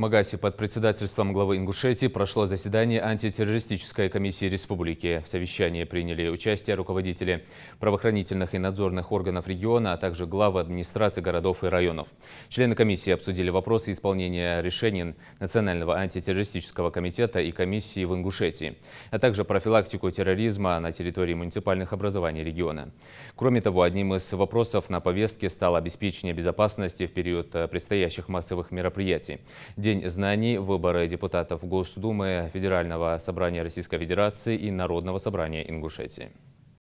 Магасе под председательством главы Ингушетии прошло заседание антитеррористической комиссии республики. В совещании приняли участие руководители правоохранительных и надзорных органов региона, а также главы администрации городов и районов. Члены комиссии обсудили вопросы исполнения решений Национального антитеррористического комитета и комиссии в Ингушетии, а также профилактику терроризма на территории муниципальных образований региона. Кроме того, одним из вопросов на повестке стало обеспечение безопасности в период э, предстоящих массовых мероприятий. День знаний, выборы депутатов Госдумы, Федерального собрания Российской Федерации и Народного собрания Ингушетии.